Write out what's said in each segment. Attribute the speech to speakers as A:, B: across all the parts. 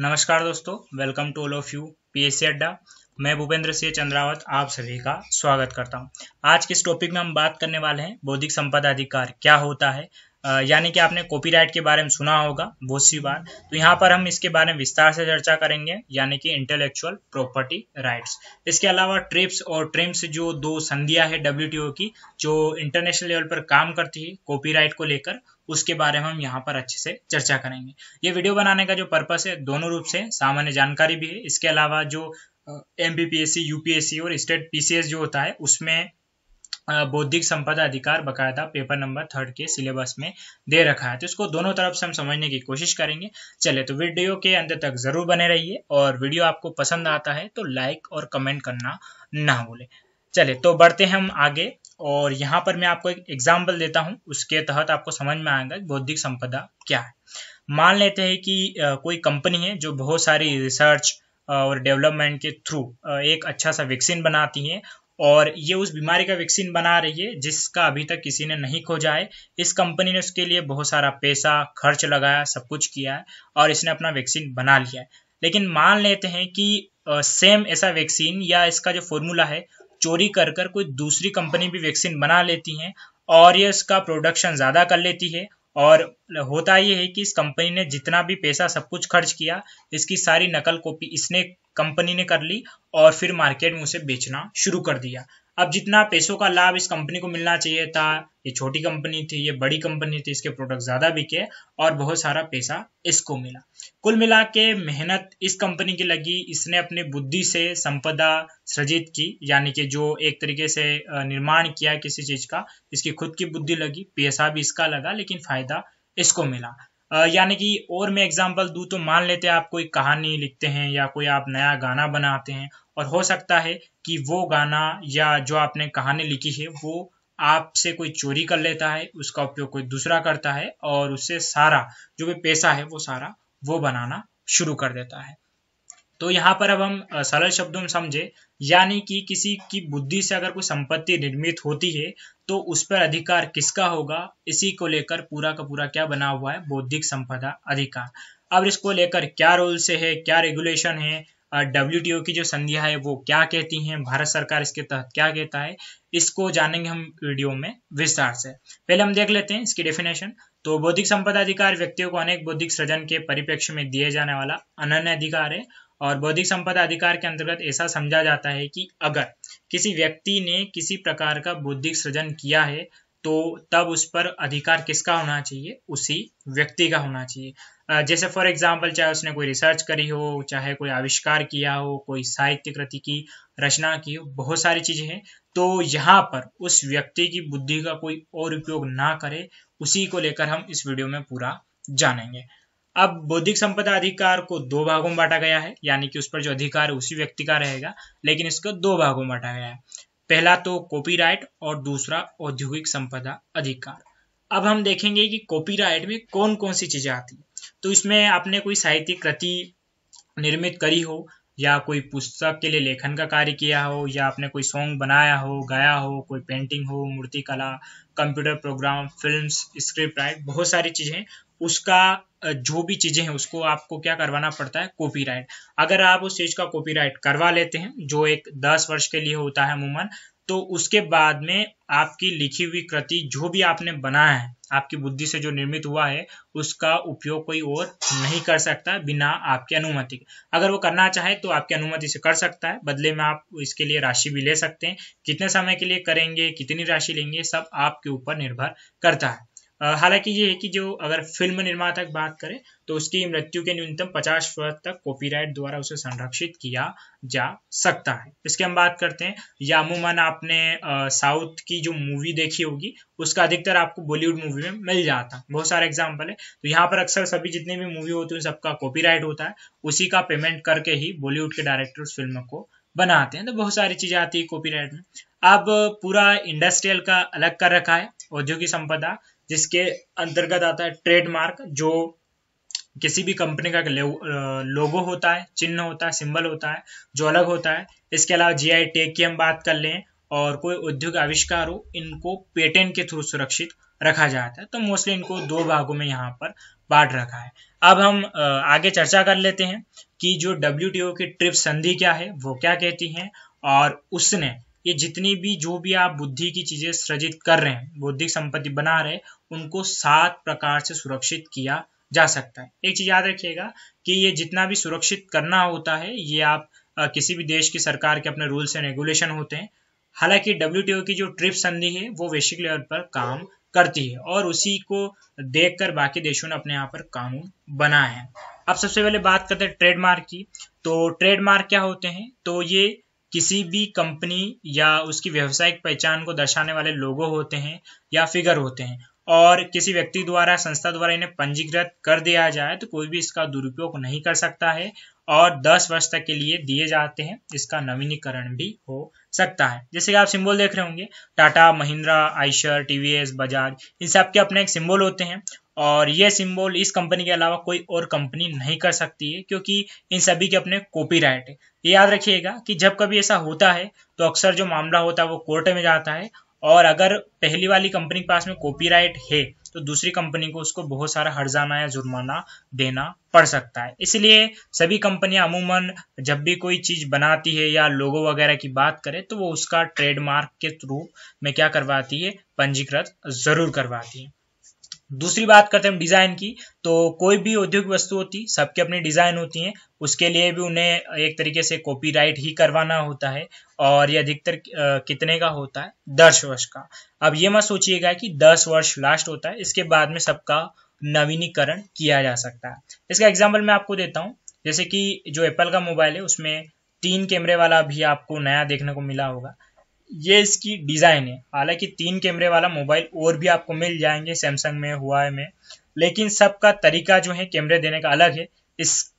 A: नमस्कार दोस्तों welcome to all of you PSC Adda मैं भूपेंद्र सिंह चंद्रावत आप सभी का स्वागत करता हूं आज के इस टॉपिक में हम बात करने वाले हैं बौद्धिक संपदा अधिकार क्या होता है यानी कि आपने कॉपीराइट के बारे में सुना होगा बहुत सी बार तो यहाँ पर हम इसके बारे में विस्तार से चर्चा करेंगे यानी कि इंटेलेक्चुअल प्रॉपर्टी राइट्स इसके अलावा ट्रिप्स और ट्रिम्स जो दो संधिया है डब्ल्यू की जो इंटरनेशनल लेवल पर काम करती है कॉपी को लेकर उसके बारे में हम यहाँ पर अच्छे से चर्चा करेंगे ये वीडियो बनाने का जो पर्पस है दोनों रूप से सामान्य जानकारी भी है इसके अलावा जो M B P S C U P S C और स्टेट पी सी एस जो होता है उसमें बौद्धिक संपदा अधिकार बकायदा पेपर नंबर थर्ड के सिलेबस में दे रखा है तो इसको दोनों तरफ से हम समझने की कोशिश करेंगे चले तो वीडियो के अंत तक जरूर बने रहिए और वीडियो आपको पसंद आता है तो लाइक और कमेंट करना ना भूले चले तो बढ़ते हैं हम आगे और यहाँ पर मैं आपको एक एग्जाम्पल देता हूँ उसके तहत आपको समझ में आएगा बौद्धिक संपदा क्या है मान लेते हैं कि कोई कंपनी है जो बहुत सारी रिसर्च और डेवलपमेंट के थ्रू एक अच्छा सा वैक्सीन बनाती है और ये उस बीमारी का वैक्सीन बना रही है जिसका अभी तक किसी ने नहीं खोजा है इस कंपनी ने उसके लिए बहुत सारा पैसा खर्च लगाया सब कुछ किया है और इसने अपना वैक्सीन बना लिया है लेकिन मान लेते हैं कि सेम ऐसा वैक्सीन या इसका जो फॉर्मूला है चोरी कर कर कोई दूसरी कंपनी भी वैक्सीन बना लेती है और ये इसका प्रोडक्शन ज़्यादा कर लेती है और होता ये है कि इस कंपनी ने जितना भी पैसा सब कुछ खर्च किया इसकी सारी नकल कॉपी इसने कंपनी ने कर ली और फिर मार्केट में उसे बेचना शुरू कर दिया अब जितना पैसों का लाभ इस कंपनी को मिलना चाहिए था ये छोटी कंपनी थी ये बड़ी कंपनी थी इसके प्रोडक्ट ज़्यादा बिके और बहुत सारा पैसा इसको मिला कुल मिला के मेहनत इस कंपनी की लगी इसने अपनी बुद्धि से संपदा सृजित की यानी कि जो एक तरीके से निर्माण किया किसी चीज़ का इसकी खुद की बुद्धि लगी पैसा भी इसका लगा लेकिन फ़ायदा इसको मिला यानी कि और मैं एग्जाम्पल दू तो मान लेते हैं आप कोई कहानी लिखते हैं या कोई आप नया गाना बनाते हैं और हो सकता है कि वो गाना या जो आपने कहानी लिखी है वो आपसे कोई चोरी कर लेता है उसका उपयोग कोई दूसरा करता है और उससे सारा जो भी पैसा है वो सारा वो बनाना शुरू कर देता है तो यहाँ पर अब हम सरल शब्दों में समझे यानी कि किसी की बुद्धि से अगर कोई संपत्ति निर्मित होती है तो उस पर अधिकार किसका होगा इसी को लेकर पूरा का पूरा क्या बना हुआ है बौद्धिक संपदा अधिकार अब इसको लेकर क्या रूल्स है क्या रेगुलेशन है डब्ल्यू की जो संधिया है वो क्या कहती हैं भारत सरकार इसके तहत क्या कहता है इसको जानेंगे हम वीडियो में विस्तार से पहले हम देख लेते हैं इसकी डेफिनेशन तो बौद्धिक संपदा अधिकार व्यक्तियों को अनेक बौद्धिक सृजन के परिप्रेक्ष्य में दिए जाने वाला अनन्य अधिकार है और बौद्धिक संपदा अधिकार के अंतर्गत ऐसा समझा जाता है कि अगर किसी व्यक्ति ने किसी प्रकार का बौद्धिक सृजन किया है तो तब उस पर अधिकार किसका होना चाहिए उसी व्यक्ति का होना चाहिए जैसे फॉर एग्जाम्पल चाहे उसने कोई रिसर्च करी हो चाहे कोई आविष्कार किया हो कोई साहित्य कृति की रचना की हो बहुत सारी चीजें हैं तो यहाँ पर उस व्यक्ति की बुद्धि का कोई और उपयोग ना करे उसी को लेकर हम इस वीडियो में पूरा जानेंगे अब बौद्धिक संपदा अधिकार को दो भागों में बांटा गया है यानी कि उस पर जो अधिकार है उसी व्यक्ति का रहेगा लेकिन इसको दो भागों में बांटा गया है पहला तो कॉपीराइट और दूसरा औद्योगिक संपदा अधिकार अब हम देखेंगे कि कॉपीराइट में कौन कौन सी चीजें आती है तो इसमें आपने कोई साहित्यिक कृति निर्मित करी हो या कोई पुस्तक के लिए लेखन का कार्य किया हो या आपने कोई सॉन्ग बनाया हो गाया हो कोई पेंटिंग हो मूर्ति कला computer program film script right बहुत सारी चीज़ें उसका जो भी चीज़ें हैं उसको आपको क्या करवाना पड़ता है कॉपीराइट अगर आप उस चीज़ का कॉपीराइट करवा लेते हैं जो एक दस वर्ष के लिए होता है अमूमन तो उसके बाद में आपकी लिखी हुई कृति जो भी आपने बनाया है आपकी बुद्धि से जो निर्मित हुआ है उसका उपयोग कोई और नहीं कर सकता बिना आपकी अनुमति के अगर वो करना चाहे तो आपकी अनुमति से कर सकता है बदले में आप इसके लिए राशि भी ले सकते हैं कितने समय के लिए करेंगे कितनी राशि लेंगे सब आपके ऊपर निर्भर करता है हालांकि ये है कि जो अगर फिल्म निर्माता की बात करें तो उसकी मृत्यु के न्यूनतम 50 वर्ष तक कॉपीराइट द्वारा उसे संरक्षित किया जा सकता है इसके हम बात करते हैं यामूमन आपने साउथ की जो मूवी देखी होगी उसका अधिकतर आपको बॉलीवुड मूवी में मिल जाता है बहुत सारे एग्जाम्पल है तो यहाँ पर अक्सर सभी जितनी भी मूवी होती है सबका कॉपी होता है उसी का पेमेंट करके ही बॉलीवुड के डायरेक्टर फिल्म को बनाते हैं तो बहुत सारी चीजें आती है कॉपीराइट में अब पूरा इंडस्ट्रियल का अलग कर रखा है औद्योगिक संपदा जिसके अंतर्गत आता है ट्रेडमार्क जो किसी भी कंपनी का लोगो होता है चिन्ह होता है सिंबल होता है जो अलग होता है इसके अलावा जी आई टेक की हम बात कर लें और कोई उद्योग आविष्कार हो इनको पेटेंट के थ्रू सुरक्षित रखा जाता है तो मोस्टली इनको दो भागों में यहाँ पर बांट रखा है अब हम आगे चर्चा कर लेते हैं कि जो डब्ल्यू की ट्रिप संधि क्या है वो क्या कहती है और उसने ये जितनी भी जो भी आप बुद्धि की चीजें सृजित कर रहे हैं बौद्धिक संपत्ति बना रहे उनको सात प्रकार से सुरक्षित किया जा सकता है एक चीज याद रखिएगा कि ये जितना भी सुरक्षित करना होता है ये आप आ, किसी भी देश की सरकार के अपने रूल्स एंड रेगुलेशन होते हैं हालांकि डब्ल्यू की जो ट्रिप संधि है वो वैश्विक लेवल पर काम करती है और उसी को देखकर बाकी देशों ने अपने यहाँ पर कानून बनाया है अब सबसे पहले बात करते हैं ट्रेडमार्क की तो ट्रेडमार्क क्या होते हैं तो ये किसी भी कंपनी या उसकी व्यावसायिक पहचान को दर्शाने वाले लोगो होते हैं या फिगर होते हैं और किसी व्यक्ति द्वारा संस्था द्वारा इन्हें पंजीकृत कर दिया जाए तो कोई भी इसका दुरुपयोग नहीं कर सकता है और 10 वर्ष तक के लिए दिए जाते हैं इसका नवीनीकरण भी हो सकता है जैसे कि आप सिंबल देख रहे होंगे टाटा महिंद्रा आइशर टीवीएस बजाज इन सब के अपने एक सिंबल होते हैं और ये सिंबल इस कंपनी के अलावा कोई और कंपनी नहीं कर सकती है क्योंकि इन सभी के अपने कॉपीराइट है ये याद रखिएगा कि जब कभी ऐसा होता है तो अक्सर जो मामला होता है वो कोर्ट में जाता है और अगर पहली वाली कंपनी के पास में कॉपीराइट है तो दूसरी कंपनी को उसको बहुत सारा हर्जाना या जुर्माना देना पड़ सकता है इसलिए सभी कंपनियां अमूमन जब भी कोई चीज बनाती है या लोगो वगैरह की बात करें तो वो उसका ट्रेडमार्क के थ्रू में क्या करवाती है पंजीकृत जरूर करवाती है दूसरी बात करते हैं हम डिज़ाइन की तो कोई भी औद्योगिक वस्तु होती सबके अपने डिज़ाइन होती हैं उसके लिए भी उन्हें एक तरीके से कॉपीराइट ही करवाना होता है और ये अधिकतर कितने का होता है दस वर्ष का अब ये मत सोचिएगा कि दस वर्ष लास्ट होता है इसके बाद में सबका नवीनीकरण किया जा सकता है इसका एग्जाम्पल मैं आपको देता हूँ जैसे कि जो एप्पल का मोबाइल है उसमें तीन कैमरे वाला भी आपको नया देखने को मिला होगा ये इसकी डिज़ाइन है हालांकि तीन कैमरे वाला मोबाइल और भी आपको मिल जाएंगे सैमसंग में हुआ में लेकिन सबका तरीका जो है कैमरे देने का अलग है इसके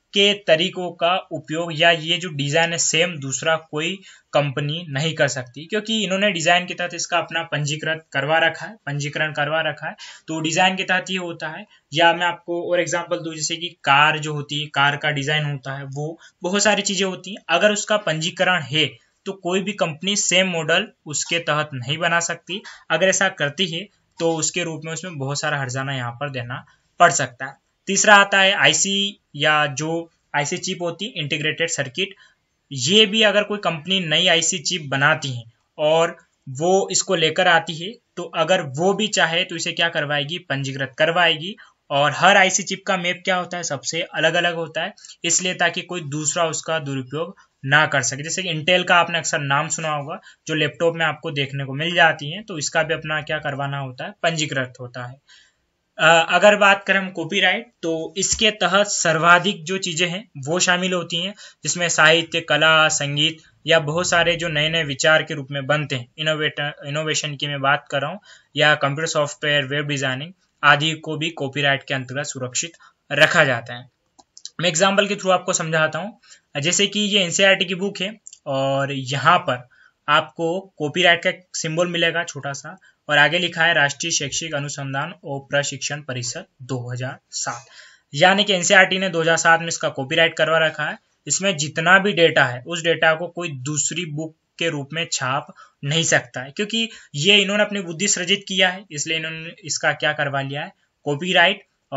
A: तरीकों का उपयोग या ये जो डिज़ाइन है सेम दूसरा कोई कंपनी नहीं कर सकती क्योंकि इन्होंने डिज़ाइन के तहत इसका अपना पंजीकृत करवा रखा है पंजीकरण करवा रखा है तो डिज़ाइन के तहत ये होता है या मैं आपको और एग्जाम्पल दूँ जैसे कि कार जो होती है कार का डिज़ाइन होता है वो बहुत सारी चीज़ें होती हैं अगर उसका पंजीकरण है तो कोई भी कंपनी सेम मॉडल उसके तहत नहीं बना सकती अगर ऐसा करती है तो उसके रूप में उसमें बहुत सारा हर्जाना यहाँ पर देना पड़ सकता है तीसरा आता है आईसी या जो आईसी चिप होती है इंटीग्रेटेड सर्किट ये भी अगर कोई कंपनी नई आईसी चिप बनाती है और वो इसको लेकर आती है तो अगर वो भी चाहे तो इसे क्या करवाएगी पंजीकृत करवाएगी और हर आईसी चिप का मैप क्या होता है सबसे अलग अलग होता है इसलिए ताकि कोई दूसरा उसका दुरुपयोग ना कर सके जैसे कि इंटेल का आपने अक्सर नाम सुना होगा जो लैपटॉप में आपको देखने को मिल जाती हैं तो इसका भी अपना क्या करवाना होता है पंजीकृत होता है अगर बात करें हम कॉपीराइट तो इसके तहत सर्वाधिक जो चीज़ें हैं वो शामिल होती हैं जिसमें साहित्य कला संगीत या बहुत सारे जो नए नए विचार के रूप में बनते हैं इनोवेटर इनोवेशन की मैं बात कर रहा हूँ या कंप्यूटर सॉफ्टवेयर वेब डिज़ाइनिंग आदि को भी कॉपीराइट के अंतर्गत सुरक्षित रखा जाता है मैं एग्जाम्पल के थ्रू आपको समझाता हूँ जैसे कि ये एनसीईआरटी e की बुक है और यहाँ पर आपको कॉपीराइट का सिंबल मिलेगा छोटा सा और आगे लिखा है राष्ट्रीय शैक्षिक अनुसंधान और प्रशिक्षण परिषद 2007 यानी कि एनसीईआरटी e ने 2007 में इसका कॉपीराइट करवा रखा है इसमें जितना भी डेटा है उस डेटा को कोई दूसरी बुक के रूप में छाप नहीं सकता है क्योंकि ये इन्होंने अपनी बुद्धि सृजित किया है इसलिए इन्होंने इसका क्या करवा लिया है कॉपी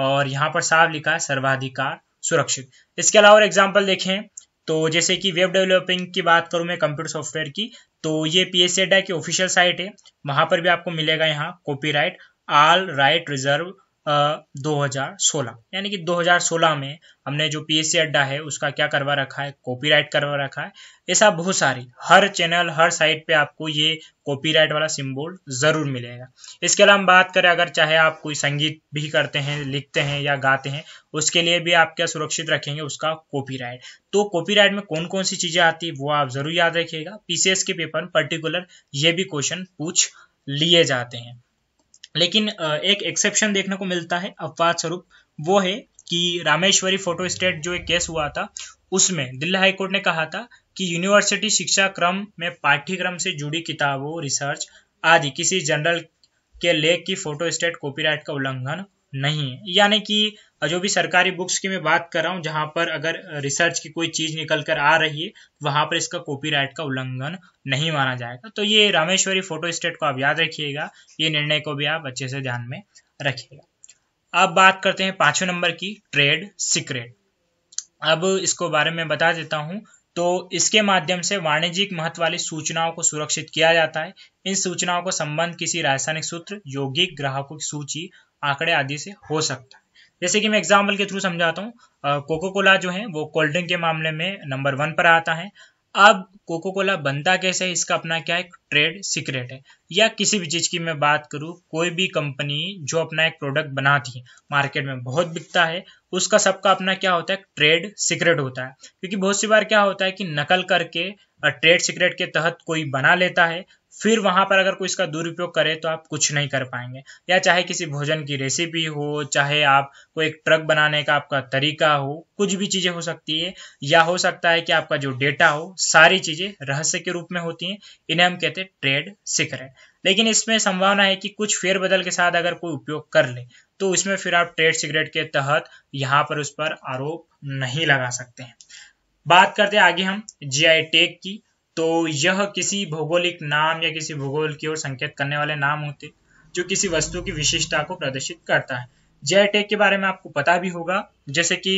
A: और यहाँ पर साफ लिखा है सर्वाधिकार सुरक्षित इसके अलावा और एग्जाम्पल देखें तो जैसे कि वेब डेवलपिंग की बात करूं मैं कंप्यूटर सॉफ्टवेयर की तो ये पी एस की ऑफिशियल साइट है वहां पर भी आपको मिलेगा यहाँ कॉपीराइट ऑल राइट रिजर्व 2016 यानी कि 2016 में हमने जो सी अड्डा है उसका क्या करवा रखा है कॉपीराइट करवा रखा है ऐसा बहुत सारी हर चैनल हर साइट पे आपको ये कॉपीराइट वाला सिंबल ज़रूर मिलेगा इसके अलावा हम बात करें अगर चाहे आप कोई संगीत भी करते हैं लिखते हैं या गाते हैं उसके लिए भी आप क्या सुरक्षित रखेंगे उसका कॉपी तो कॉपी में कौन कौन सी चीज़ें आती है वो आप ज़रूर याद रखिएगा पीसीएस के पेपर में पर्टिकुलर ये भी क्वेश्चन पूछ लिए जाते हैं लेकिन एक एक्सेप्शन देखने को मिलता है अपवाद स्वरूप वो है कि रामेश्वरी फोटो स्टेट जो एक केस हुआ था उसमें दिल्ली हाईकोर्ट ने कहा था कि यूनिवर्सिटी शिक्षा क्रम में पाठ्यक्रम से जुड़ी किताबों रिसर्च आदि किसी जनरल के लेख की फोटो स्टेट कॉपीराइट का उल्लंघन नहीं यानी कि जो भी सरकारी बुक्स की मैं बात कर रहा हूँ जहाँ पर अगर रिसर्च की कोई चीज निकल कर आ रही है तो वहाँ पर इसका कॉपीराइट का उल्लंघन नहीं माना जाएगा तो ये रामेश्वरी फोटो स्टेट को आप याद रखिएगा ये निर्णय को भी आप अच्छे से ध्यान में रखिएगा अब बात करते हैं पांचवें नंबर की ट्रेड सीक्रेट अब इसको बारे में बता देता हूँ तो इसके माध्यम से वाणिज्यिक महत्व वाली सूचनाओं को सुरक्षित किया जाता है इन सूचनाओं को संबंध किसी रासायनिक सूत्र यौगिक ग्राहकों की सूची आंकड़े आदि से हो सकता है जैसे कि मैं एग्जाम्पल के थ्रू समझाता हूँ कोको कोला जो है वो कोल्ड ड्रिंक के मामले में नंबर वन पर आता है अब कोको कोला बनता कैसे है इसका अपना क्या एक ट्रेड सीक्रेट है या किसी भी चीज़ की मैं बात करूँ कोई भी कंपनी जो अपना एक प्रोडक्ट बनाती है मार्केट में बहुत बिकता है उसका सबका अपना क्या होता है ट्रेड सीक्रेट होता है क्योंकि बहुत सी बार क्या होता है कि नकल करके ट्रेड सीक्रेट के तहत कोई बना लेता है फिर वहां पर अगर कोई इसका दुरुपयोग करे तो आप कुछ नहीं कर पाएंगे या चाहे किसी भोजन की रेसिपी हो चाहे आप कोई एक ट्रक बनाने का आपका तरीका हो कुछ भी चीजें हो सकती है या हो सकता है कि आपका जो डेटा हो सारी चीजें रहस्य के रूप में होती हैं इन्हें हम कहते हैं ट्रेड सीक्रेट लेकिन इसमें संभावना है कि कुछ फेरबदल के साथ अगर कोई उपयोग कर ले तो उसमें फिर आप ट्रेड सीक्रेट के तहत यहाँ पर उस पर आरोप नहीं लगा सकते हैं बात करते हैं आगे हम आई टेक की तो यह किसी भौगोलिक नाम या किसी भूगोल की ओर संकेत करने वाले नाम होते जो किसी वस्तु की विशेषता को प्रदर्शित करता है जीआई टेक के बारे में आपको पता भी होगा जैसे कि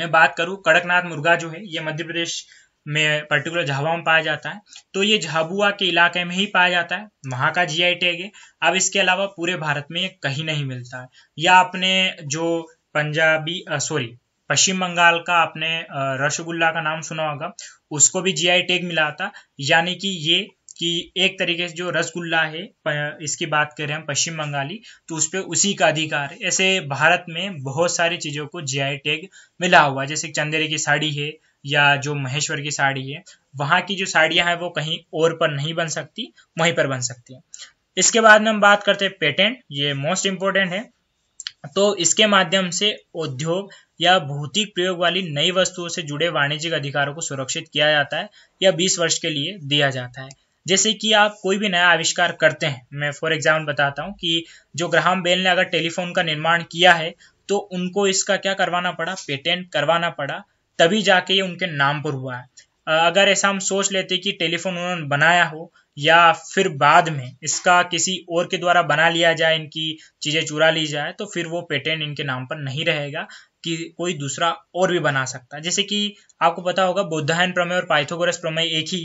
A: मैं बात करूं कड़कनाथ मुर्गा जो है ये मध्य प्रदेश में पर्टिकुलर झाबुआ में पाया जाता है तो ये झाबुआ के इलाके में ही पाया जाता है वहाँ का जी आई टैग है अब इसके अलावा पूरे भारत में ये कहीं नहीं मिलता है या अपने जो पंजाबी सॉरी पश्चिम बंगाल का आपने रसगुल्ला का नाम सुना होगा उसको भी जीआई टैग मिला था यानी कि ये कि एक तरीके से जो रसगुल्ला है इसकी बात करें हम पश्चिम बंगाली तो उस पर उसी का अधिकार है ऐसे भारत में बहुत सारी चीज़ों को जीआई टैग मिला हुआ जैसे चंदेरी की साड़ी है या जो महेश्वर की साड़ी है वहाँ की जो साड़ियाँ हैं वो कहीं और पर नहीं बन सकती वहीं पर बन सकती हैं इसके बाद में हम बात करते हैं पेटेंट ये मोस्ट इम्पोर्टेंट है तो इसके माध्यम से उद्योग या भौतिक प्रयोग वाली नई वस्तुओं से जुड़े वाणिज्यिक अधिकारों को सुरक्षित किया जाता है या 20 वर्ष के लिए दिया जाता है जैसे कि आप कोई भी नया आविष्कार करते हैं मैं फॉर एग्जाम्पल बताता हूँ कि जो ग्राहम बेल ने अगर टेलीफोन का निर्माण किया है तो उनको इसका क्या करवाना पड़ा पेटेंट करवाना पड़ा तभी जाके ये उनके नाम पर हुआ है अगर ऐसा हम सोच लेते कि टेलीफोन उन्होंने बनाया हो या फिर बाद में इसका किसी और के द्वारा बना लिया जाए इनकी चीज़ें चुरा ली जाए तो फिर वो पेटेंट इनके नाम पर नहीं रहेगा कि कोई दूसरा और भी बना सकता है जैसे कि आपको पता होगा बुद्धायन प्रमेय और पाइथोगोरस प्रमेय एक ही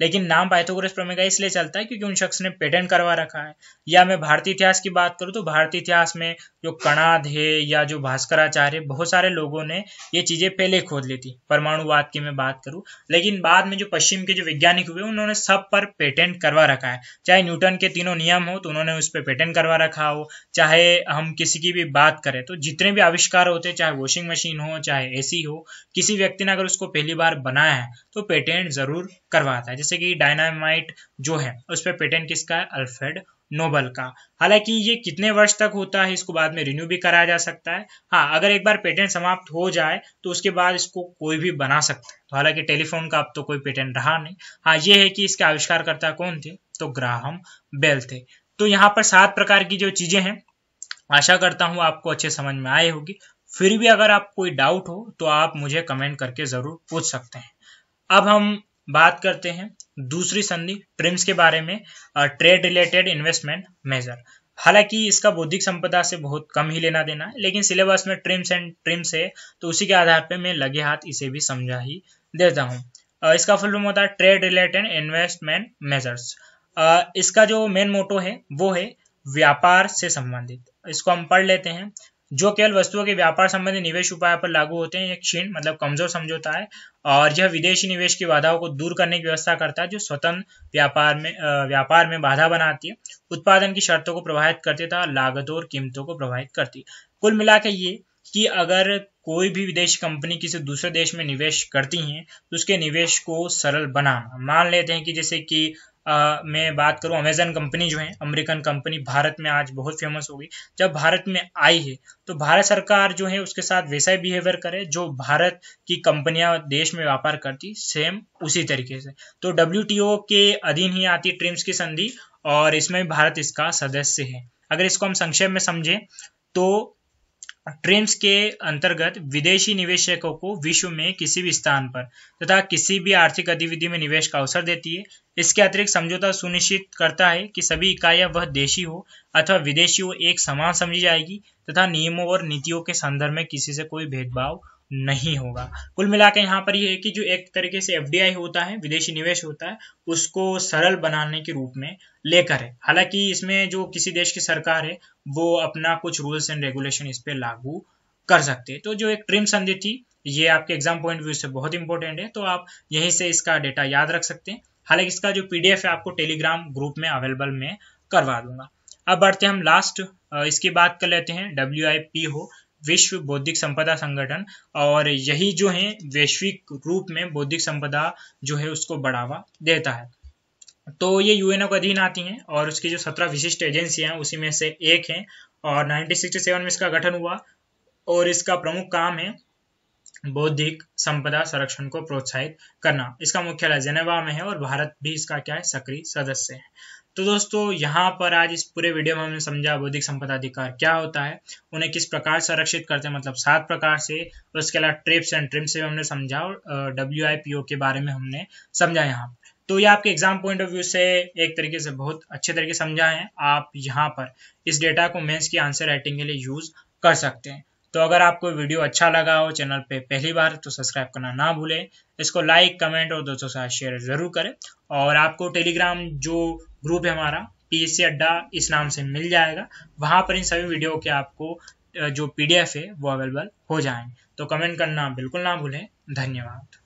A: लेकिन नाम पाइथोगोरस प्रमेय का इसलिए चलता है क्योंकि उन शख्स ने पेटेंट करवा रखा है या मैं भारतीय इतिहास की बात करूँ तो भारतीय इतिहास में जो कणाद है या जो भास्कराचार्य बहुत सारे लोगों ने ये चीज़ें पहले खोद ली थी परमाणुवाद की मैं बात करूँ लेकिन बाद में जो पश्चिम के जो वैज्ञानिक हुए उन्होंने सब पर पेटेंट करवा रखा है चाहे न्यूटन के तीनों नियम हो तो उन्होंने उस पर पेटेंट करवा रखा हो चाहे हम किसी की भी बात करें तो जितने भी आविष्कार होते चाहे वॉशिंग मशीन हो चाहे ए हो किसी व्यक्ति ने अगर उसको पहली बार बनाया है तो पेटेंट जरूर करवाता है जैसे कि डायनामाइट जो है उस पर पेटेंट किसका है अल्फ्रेड नोबल का हालांकि ये कितने वर्ष तक होता है इसको बाद में रिन्यू भी कराया जा सकता है हाँ अगर एक बार पेटेंट समाप्त हो जाए तो उसके बाद इसको कोई भी बना सकता है तो हालांकि टेलीफोन का अब तो कोई पेटेंट रहा नहीं हाँ ये है कि इसके आविष्कारकर्ता कौन थे तो ग्राहम बेल थे तो यहाँ पर सात प्रकार की जो चीजें हैं आशा करता हूँ आपको अच्छे समझ में आए होगी फिर भी अगर आप कोई डाउट हो तो आप मुझे कमेंट करके ज़रूर पूछ सकते हैं अब हम बात करते हैं दूसरी संधि ट्रिम्स के बारे में ट्रेड रिलेटेड इन्वेस्टमेंट मेजर हालांकि इसका बौद्धिक संपदा से बहुत कम ही लेना देना है लेकिन सिलेबस में ट्रिम्स एंड ट्रिम्स है तो उसी के आधार पर मैं लगे हाथ इसे भी समझा ही देता हूँ इसका फुल फॉर्म होता है ट्रेड रिलेटेड इन्वेस्टमेंट मेजर्स इसका जो मेन मोटो है वो है व्यापार से संबंधित इसको हम पढ़ लेते हैं जो केवल वस्तुओं के व्यापार संबंधी निवेश उपाय पर लागू होते हैं यह क्षीण मतलब कमजोर समझौता है और यह विदेशी निवेश की बाधाओं को दूर करने की व्यवस्था करता है जो स्वतंत्र व्यापार में व्यापार में बाधा बनाती है उत्पादन की शर्तों को प्रभावित करती तथा लागतों और कीमतों को प्रभावित करती है कुल मिला के ये कि अगर कोई भी विदेशी कंपनी किसी दूसरे देश में निवेश करती है तो उसके निवेश को सरल बनाना मान लेते हैं कि जैसे कि मैं बात करूँ अमेजन कंपनी जो है अमेरिकन कंपनी भारत में आज बहुत फेमस हो गई जब भारत में आई है तो भारत सरकार जो है उसके साथ वैसा ही बिहेवियर करे जो भारत की कंपनियां देश में व्यापार करती सेम उसी तरीके से तो डब्ल्यू के अधीन ही आती ट्रिम्स की संधि और इसमें भारत इसका सदस्य है अगर इसको हम संक्षेप में समझें तो ट्रिम्स के अंतर्गत विदेशी निवेशकों को विश्व में किसी भी स्थान पर तथा किसी भी आर्थिक गतिविधि में निवेश का अवसर देती है इसके अतिरिक्त समझौता सुनिश्चित करता है कि सभी इकाइयां वह देशी हो अथवा विदेशी हो एक समान समझी जाएगी तथा नियमों और नीतियों के संदर्भ में किसी से कोई भेदभाव नहीं होगा कुल मिला के यहाँ पर यह है कि जो एक तरीके से एफ होता है विदेशी निवेश होता है उसको सरल बनाने के रूप में लेकर है हालांकि इसमें जो किसी देश की सरकार है वो अपना कुछ रूल्स एंड रेगुलेशन इस पर लागू कर सकते हैं तो जो एक ट्रिम संधि थी ये आपके एग्जाम पॉइंट व्यू से बहुत इंपॉर्टेंट है तो आप यहीं से इसका डेटा याद रख सकते हैं हालांकि इसका जो पीडीएफ है आपको टेलीग्राम ग्रुप में अवेलेबल में करवा दूंगा अब बढ़ते हम लास्ट इसकी बात कर लेते हैं डब्ल्यू हो विश्व बौद्धिक संपदा संगठन और यही जो है वैश्विक रूप में बौद्धिक संपदा जो है उसको बढ़ावा देता है तो ये यूएनओ के अधीन आती हैं और उसकी जो सत्रह विशिष्ट एजेंसियां हैं उसी में से एक है और 1967 में इसका गठन हुआ और इसका प्रमुख काम है बौद्धिक संपदा संरक्षण को प्रोत्साहित करना इसका मुख्यालय जेनेवा में है और भारत भी इसका क्या है सक्रिय सदस्य है तो दोस्तों यहाँ पर आज इस पूरे वीडियो में हमने समझा बौद्धिक संपदा अधिकार क्या होता है उन्हें किस प्रकार संरक्षित करते हैं मतलब सात प्रकार से और उसके अलावा ट्रिप्स एंड ट्रिम्स से भी हमने समझा और डब्ल्यू आई पी ओ के बारे में हमने समझा यहाँ तो ये आपके एग्जाम पॉइंट ऑफ व्यू से एक तरीके से बहुत अच्छे तरीके समझा है आप यहाँ पर इस डेटा को मेन्स की आंसर राइटिंग के लिए यूज कर सकते हैं तो अगर आपको वीडियो अच्छा लगा हो चैनल पे पहली बार तो सब्सक्राइब करना ना भूलें इसको लाइक कमेंट और दोस्तों के साथ शेयर ज़रूर करें और आपको टेलीग्राम जो ग्रुप है हमारा पी अड्डा इस नाम से मिल जाएगा वहाँ पर इन सभी वीडियो के आपको जो पी है वो अवेलेबल हो जाएंगे तो कमेंट करना बिल्कुल ना भूलें धन्यवाद